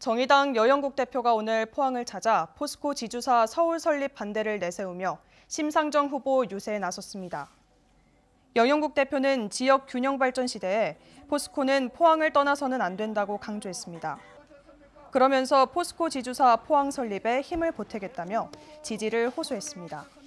정의당 여영국 대표가 오늘 포항을 찾아 포스코 지주사 서울 설립 반대를 내세우며 심상정 후보 유세에 나섰습니다. 여영국 대표는 지역 균형 발전 시대에 포스코는 포항을 떠나서는 안 된다고 강조했습니다. 그러면서 포스코 지주사 포항 설립에 힘을 보태겠다며 지지를 호소했습니다.